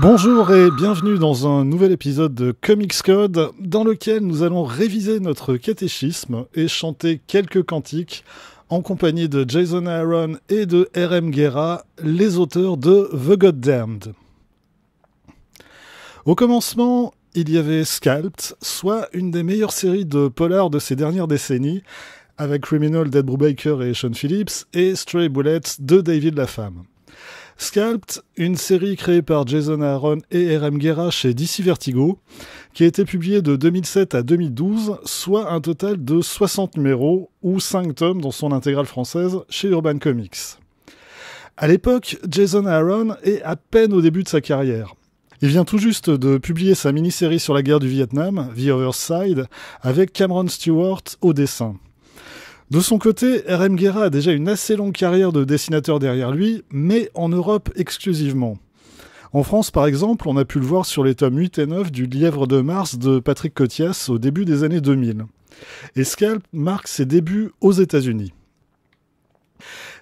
Bonjour et bienvenue dans un nouvel épisode de Comics Code dans lequel nous allons réviser notre catéchisme et chanter quelques cantiques en compagnie de Jason Aaron et de RM Guerra, les auteurs de The Goddamned. Au commencement, il y avait Scalped, soit une des meilleures séries de polar de ces dernières décennies, avec Criminal d'Ed Brubaker et Sean Phillips et Stray Bullets de David LaFamme. Sculpt, une série créée par Jason Aaron et RM Guerra chez DC Vertigo, qui a été publiée de 2007 à 2012, soit un total de 60 numéros ou 5 tomes dans son intégrale française chez Urban Comics. À l'époque, Jason Aaron est à peine au début de sa carrière. Il vient tout juste de publier sa mini-série sur la guerre du Vietnam, The Other avec Cameron Stewart au dessin. De son côté, RM Guerra a déjà une assez longue carrière de dessinateur derrière lui, mais en Europe exclusivement. En France, par exemple, on a pu le voir sur les tomes 8 et 9 du Lièvre de Mars de Patrick Cotias au début des années 2000. Et Scalp marque ses débuts aux États-Unis.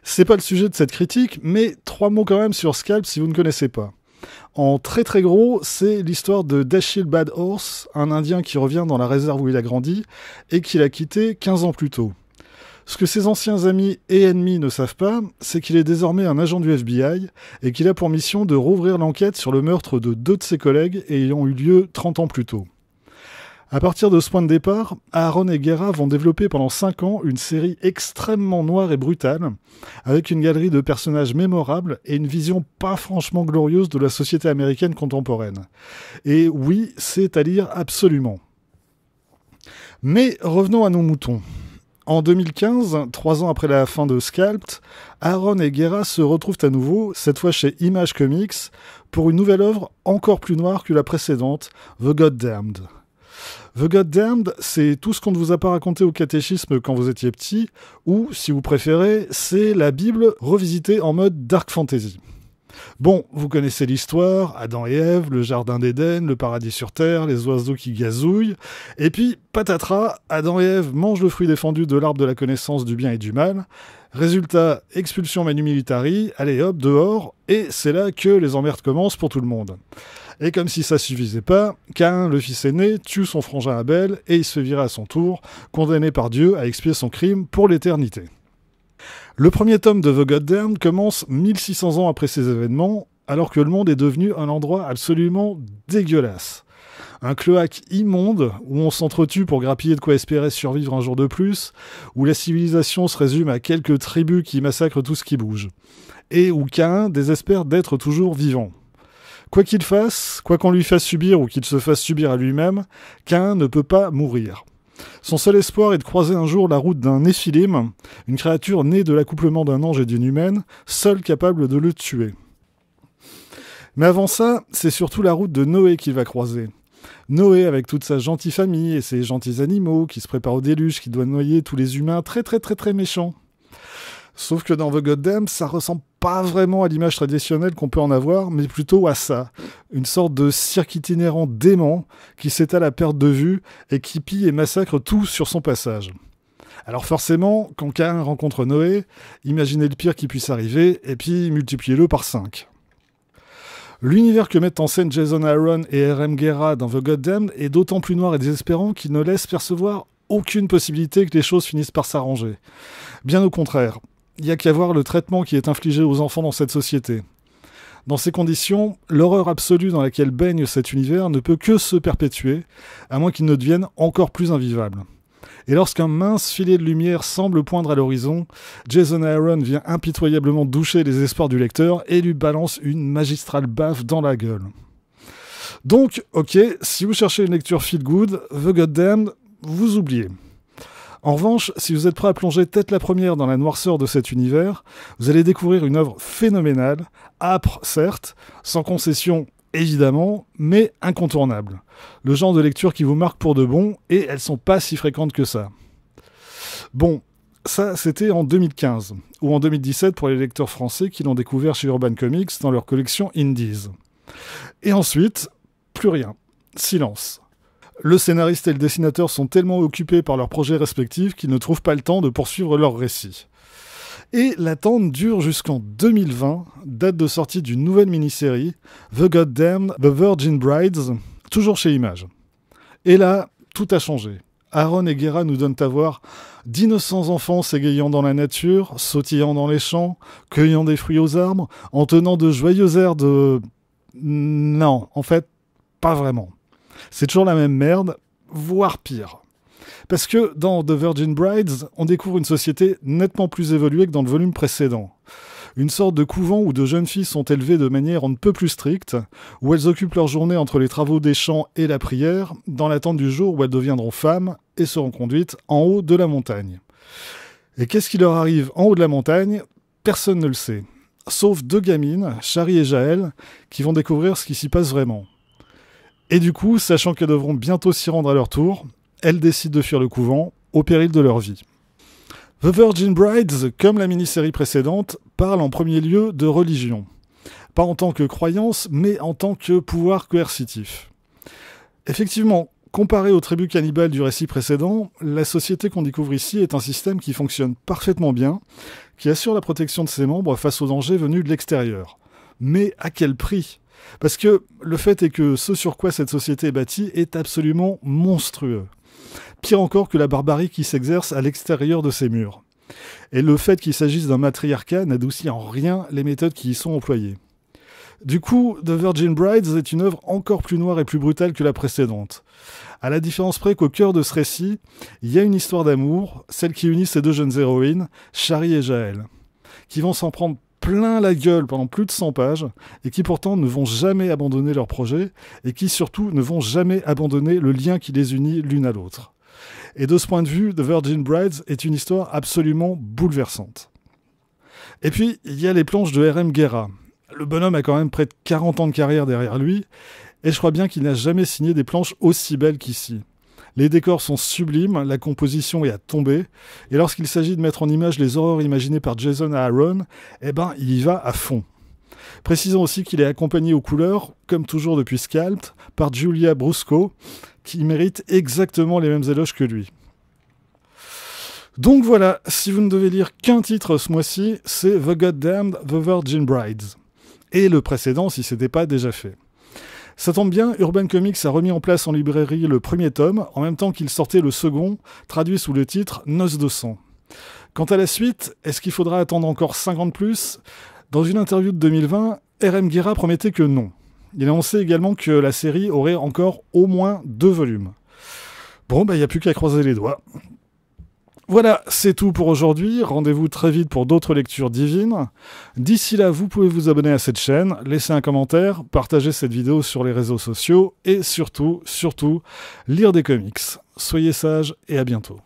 C'est pas le sujet de cette critique, mais trois mots quand même sur Scalp si vous ne connaissez pas. En très très gros, c'est l'histoire de Dashiell Bad Horse, un Indien qui revient dans la réserve où il a grandi et qu'il a quitté 15 ans plus tôt. Ce que ses anciens amis et ennemis ne savent pas, c'est qu'il est désormais un agent du FBI et qu'il a pour mission de rouvrir l'enquête sur le meurtre de deux de ses collègues ayant eu lieu 30 ans plus tôt. À partir de ce point de départ, Aaron et Guerra vont développer pendant 5 ans une série extrêmement noire et brutale, avec une galerie de personnages mémorables et une vision pas franchement glorieuse de la société américaine contemporaine. Et oui, c'est à lire absolument. Mais revenons à nos moutons. En 2015, trois ans après la fin de Scalped, Aaron et Guerra se retrouvent à nouveau, cette fois chez Image Comics, pour une nouvelle œuvre encore plus noire que la précédente, The God The God c'est tout ce qu'on ne vous a pas raconté au catéchisme quand vous étiez petit, ou, si vous préférez, c'est la Bible revisitée en mode dark fantasy. Bon, vous connaissez l'histoire, Adam et Ève, le jardin d'Éden, le paradis sur terre, les oiseaux qui gazouillent, et puis, patatras, Adam et Ève mangent le fruit défendu de l'arbre de la connaissance du bien et du mal, résultat, expulsion manu militari, allez hop, dehors, et c'est là que les emmerdes commencent pour tout le monde. Et comme si ça suffisait pas, Cain, le fils aîné, tue son frangin Abel et il se vira à son tour, condamné par Dieu à expier son crime pour l'éternité. Le premier tome de The Goddamn commence 1600 ans après ces événements, alors que le monde est devenu un endroit absolument dégueulasse. Un cloaque immonde où on s'entretue pour grappiller de quoi espérer survivre un jour de plus, où la civilisation se résume à quelques tribus qui massacrent tout ce qui bouge, et où Cain désespère d'être toujours vivant. Quoi qu'il fasse, quoi qu'on lui fasse subir ou qu'il se fasse subir à lui-même, Cain ne peut pas mourir. Son seul espoir est de croiser un jour la route d'un Néphilim, une créature née de l'accouplement d'un ange et d'une humaine, seule capable de le tuer. Mais avant ça, c'est surtout la route de Noé qu'il va croiser. Noé, avec toute sa gentille famille et ses gentils animaux, qui se prépare au déluge, qui doit noyer tous les humains très très très très méchants. Sauf que dans The Goddamn, ça ressemble pas vraiment à l'image traditionnelle qu'on peut en avoir, mais plutôt à ça. Une sorte de cirque itinérant dément qui s'étale à perte de vue et qui pille et massacre tout sur son passage. Alors forcément, quand Cain rencontre Noé, imaginez le pire qui puisse arriver et puis multipliez-le par 5. L'univers que mettent en scène Jason Aaron et RM Guerra dans The Goddamn est d'autant plus noir et désespérant qu'il ne laisse percevoir aucune possibilité que les choses finissent par s'arranger. Bien au contraire, il y a qu'à voir le traitement qui est infligé aux enfants dans cette société. Dans ces conditions, l'horreur absolue dans laquelle baigne cet univers ne peut que se perpétuer, à moins qu'il ne devienne encore plus invivable. Et lorsqu'un mince filet de lumière semble poindre à l'horizon, Jason Aaron vient impitoyablement doucher les espoirs du lecteur et lui balance une magistrale baffe dans la gueule. Donc, ok, si vous cherchez une lecture feel good, The Goddamn, vous oubliez. En revanche, si vous êtes prêt à plonger tête la première dans la noirceur de cet univers, vous allez découvrir une œuvre phénoménale, âpre certes, sans concession évidemment, mais incontournable. Le genre de lecture qui vous marque pour de bon, et elles sont pas si fréquentes que ça. Bon, ça, c'était en 2015, ou en 2017 pour les lecteurs français qui l'ont découvert chez Urban Comics dans leur collection Indies. Et ensuite, plus rien. Silence. Le scénariste et le dessinateur sont tellement occupés par leurs projets respectifs qu'ils ne trouvent pas le temps de poursuivre leur récit. Et l'attente dure jusqu'en 2020, date de sortie d'une nouvelle mini-série, The Goddamn The Virgin Brides, toujours chez Image. Et là, tout a changé. Aaron et Guerra nous donnent à voir d'innocents enfants s'égayant dans la nature, sautillant dans les champs, cueillant des fruits aux arbres, en tenant de joyeux airs de... Non, en fait, pas vraiment. C'est toujours la même merde, voire pire. Parce que dans The Virgin Brides, on découvre une société nettement plus évoluée que dans le volume précédent. Une sorte de couvent où de jeunes filles sont élevées de manière un peu plus stricte, où elles occupent leur journée entre les travaux des champs et la prière, dans l'attente du jour où elles deviendront femmes et seront conduites en haut de la montagne. Et qu'est-ce qui leur arrive en haut de la montagne Personne ne le sait. Sauf deux gamines, Shari et Jaël, qui vont découvrir ce qui s'y passe vraiment. Et du coup, sachant qu'elles devront bientôt s'y rendre à leur tour, elles décident de fuir le couvent au péril de leur vie. The Virgin Brides, comme la mini-série précédente, parle en premier lieu de religion. Pas en tant que croyance, mais en tant que pouvoir coercitif. Effectivement, comparé aux tribus cannibales du récit précédent, la société qu'on découvre ici est un système qui fonctionne parfaitement bien, qui assure la protection de ses membres face aux dangers venus de l'extérieur. Mais à quel prix parce que le fait est que ce sur quoi cette société est bâtie est absolument monstrueux. Pire encore que la barbarie qui s'exerce à l'extérieur de ses murs. Et le fait qu'il s'agisse d'un matriarcat n'adoucit en rien les méthodes qui y sont employées. Du coup, The Virgin Brides est une œuvre encore plus noire et plus brutale que la précédente. À la différence près qu'au cœur de ce récit, il y a une histoire d'amour, celle qui unit ces deux jeunes héroïnes, Shari et Jaël, qui vont s'en prendre plein la gueule pendant plus de 100 pages et qui pourtant ne vont jamais abandonner leur projet et qui surtout ne vont jamais abandonner le lien qui les unit l'une à l'autre. Et de ce point de vue, The Virgin Brides est une histoire absolument bouleversante. Et puis, il y a les planches de RM Guerra. Le bonhomme a quand même près de 40 ans de carrière derrière lui, et je crois bien qu'il n'a jamais signé des planches aussi belles qu'ici. Les décors sont sublimes, la composition est à tomber, et lorsqu'il s'agit de mettre en image les horreurs imaginées par Jason Aaron, eh ben, il y va à fond. Précisons aussi qu'il est accompagné aux couleurs, comme toujours depuis Scalp, par Julia Brusco, qui mérite exactement les mêmes éloges que lui. Donc voilà, si vous ne devez lire qu'un titre ce mois-ci, c'est The Goddamned The Virgin Brides. Et le précédent si ce n'était pas déjà fait. Ça tombe bien, Urban Comics a remis en place en librairie le premier tome, en même temps qu'il sortait le second, traduit sous le titre Noce de sang. Quant à la suite, est-ce qu'il faudra attendre encore 50 plus Dans une interview de 2020, RM Guerra promettait que non. Il annonçait également que la série aurait encore au moins deux volumes. Bon, bah, il n'y a plus qu'à croiser les doigts. Voilà, c'est tout pour aujourd'hui. Rendez-vous très vite pour d'autres lectures divines. D'ici là, vous pouvez vous abonner à cette chaîne, laisser un commentaire, partager cette vidéo sur les réseaux sociaux et surtout, surtout, lire des comics. Soyez sages et à bientôt.